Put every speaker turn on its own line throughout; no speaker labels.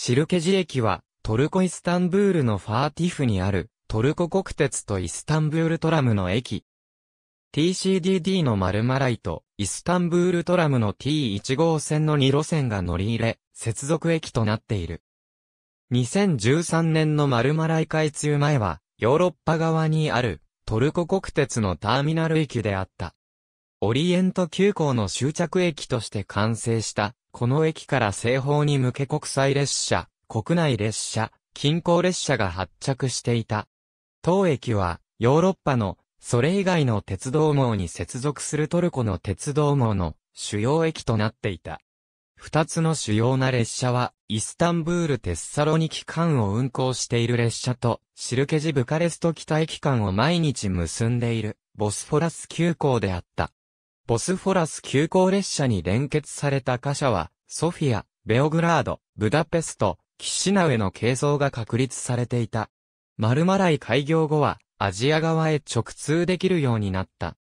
シルケジ駅は、トルコイスタンブールのファーティフにある、トルコ国鉄とイスタンブールトラムの駅。TCDD のマルマライと、イスタンブールトラムの T1 号線の2路線が乗り入れ、接続駅となっている。2013年のマルマライ開通前は、ヨーロッパ側にある、トルコ国鉄のターミナル駅であった。オリエント急行の終着駅として完成した、この駅から西方に向け国際列車、国内列車、近郊列車が発着していた。当駅は、ヨーロッパの、それ以外の鉄道網に接続するトルコの鉄道網の主要駅となっていた。二つの主要な列車は、イスタンブール・テッサロニキ間を運行している列車と、シルケジ・ブカレスト北駅間を毎日結んでいる、ボスフォラス急行であった。ボスフォラス急行列車に連結された貨車は、ソフィア、ベオグラード、ブダペスト、キシナウエの係争が確立されていた。マルマライ開業後は、アジア側へ直通できるようになった。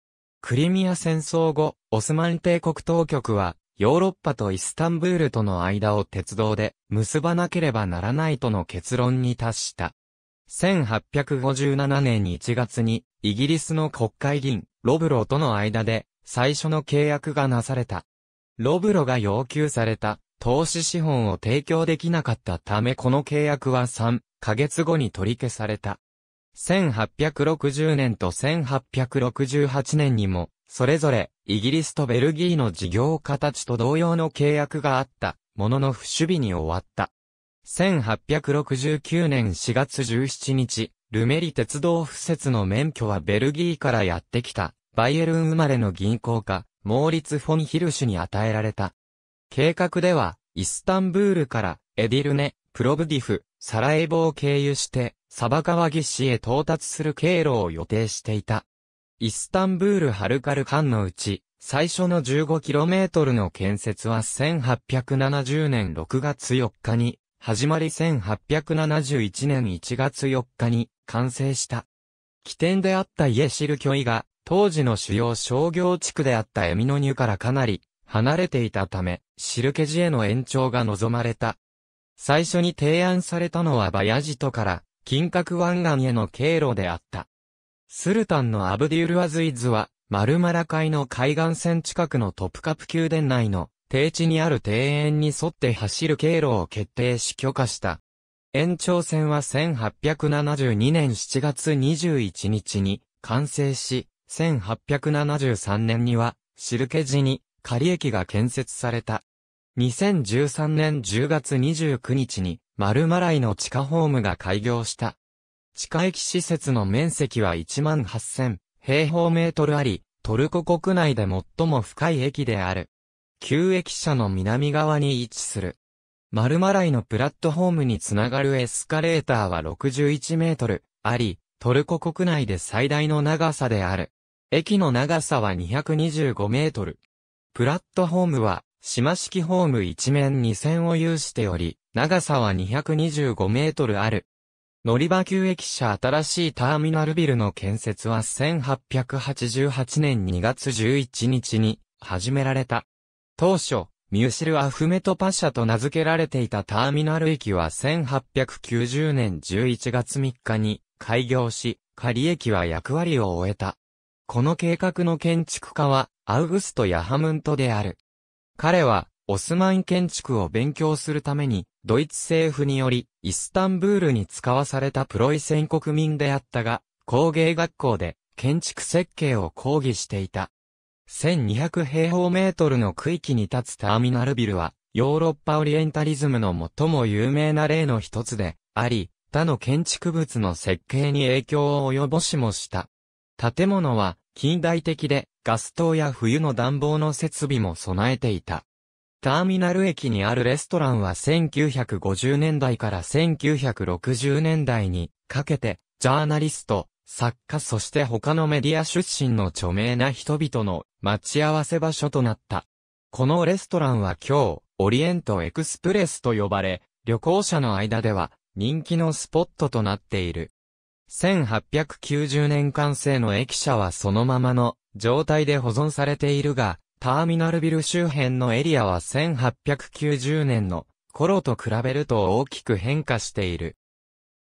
クリミア戦争後、オスマン帝国当局は、ヨーロッパとイスタンブールとの間を鉄道で結ばなければならないとの結論に達した。1857年1月に、イギリスの国会議員、ロブロとの間で、最初の契約がなされた。ロブロが要求された投資資本を提供できなかったためこの契約は3ヶ月後に取り消された。1860年と1868年にも、それぞれイギリスとベルギーの事業家たちと同様の契約があった、ものの不守備に終わった。1869年4月17日、ルメリ鉄道敷設の免許はベルギーからやってきた、バイエルン生まれの銀行家、モーリツ・フォン・ヒルシュに与えられた。計画では、イスタンブールからエディルネ、プロブディフ、サラエボを経由して、サバカワギ市へ到達する経路を予定していた。イスタンブール・ハルカルンのうち、最初の 15km の建設は1870年6月4日に、始まり1871年1月4日に完成した。起点であったイエシルキョイが当時の主要商業地区であったエミノニュからかなり離れていたため、シルケジへの延長が望まれた。最初に提案されたのはバヤジトから金閣湾岸への経路であった。スルタンのアブディールアズイズは、マルマラ海の海岸線近くのトップカプ宮殿内の低地にある庭園に沿って走る経路を決定し許可した。延長線は1872年7月21日に完成し、1873年には、シルケ寺に、仮駅が建設された。2013年10月29日に、丸マライの地下ホームが開業した。地下駅施設の面積は18,000平方メートルあり、トルコ国内で最も深い駅である。旧駅舎の南側に位置する。丸マライのプラットホームにつながるエスカレーターは61メートルあり、トルコ国内で最大の長さである。駅の長さは225メートル。プラットホームは、島式ホーム一面二線を有しており、長さは225メートルある。乗り場旧駅舎新しいターミナルビルの建設は1888年2月11日に始められた。当初、ミュシル・アフメト・パシャと名付けられていたターミナル駅は1890年11月3日に開業し、仮駅は役割を終えた。この計画の建築家は、アウグスト・ヤハムントである。彼は、オスマン建築を勉強するために、ドイツ政府により、イスタンブールに使わされたプロイセン国民であったが、工芸学校で、建築設計を講義していた。1200平方メートルの区域に立つターミナルビルは、ヨーロッパオリエンタリズムの最も有名な例の一つで、あり、他の建築物の設計に影響を及ぼしもした。建物は近代的でガス灯や冬の暖房の設備も備えていた。ターミナル駅にあるレストランは1950年代から1960年代にかけてジャーナリスト、作家そして他のメディア出身の著名な人々の待ち合わせ場所となった。このレストランは今日、オリエントエクスプレスと呼ばれ、旅行者の間では人気のスポットとなっている。1890年完成の駅舎はそのままの状態で保存されているが、ターミナルビル周辺のエリアは1890年の頃と比べると大きく変化している。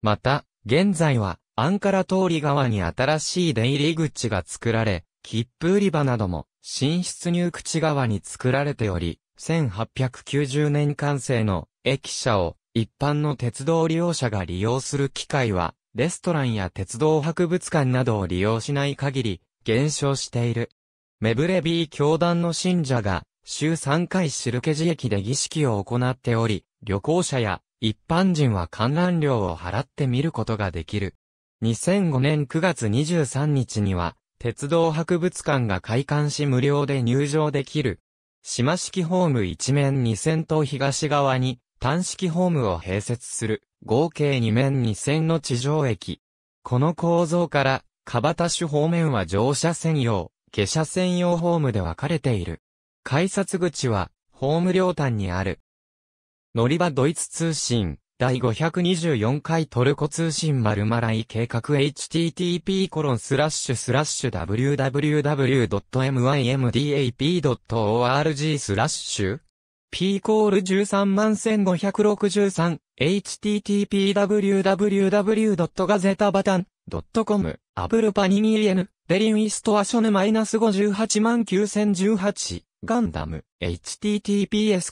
また、現在はアンカラ通り側に新しい出入り口が作られ、切符売り場なども新出入口側に作られており、1890年完成の駅舎を一般の鉄道利用者が利用する機会はレストランや鉄道博物館などを利用しない限り、減少している。メブレビー教団の信者が、週3回ルケジ駅で儀式を行っており、旅行者や一般人は観覧料を払って見ることができる。2005年9月23日には、鉄道博物館が開館し無料で入場できる。島式ホーム一面2線と東側に、単式ホームを併設する。合計2面2線の地上駅。この構造から、カバタシュ方面は乗車専用、下車専用ホームで分かれている。改札口は、ホーム両端にある。乗り場ドイツ通信、第524回トルコ通信〇マライ計画 http コロンスラッシュスラッシュ www.mymdap.org スラッシュ p コール13万 1563http://www.gazetabatan.com アブルパニニエヌデリンイストアショヌマイナス58万9018ガンダム、https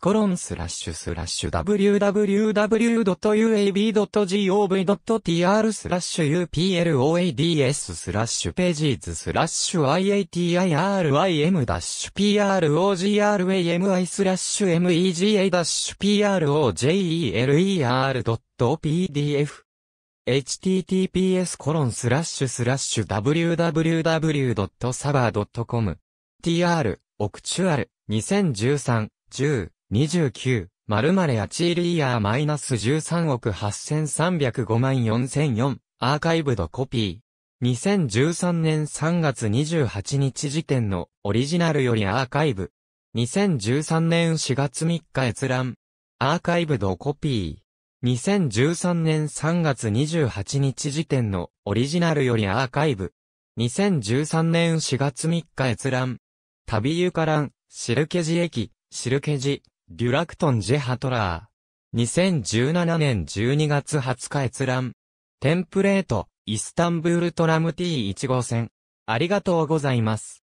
www.uab.gov.tr スラッシュ uploads スラッシュページーズスラッシュ iatirym-programi s l a s h mega-projeler.pdf https www.saber.com tr オクチュアル、2013、10、29、〇〇アチーリーヤーマイナス13億8305万4004、アーカイブドコピー。2013年3月28日時点のオリジナルよりアーカイブ。2013年4月3日閲覧。アーカイブドコピー。2013年3月28日時点のオリジナルよりアーカイブ。2013年4月3日閲覧。旅ゆかラン、シルケジ駅、シルケジ、デュラクトンジェハトラー。2017年12月20日閲覧。テンプレート、イスタンブールトラム T1 号線。ありがとうございます。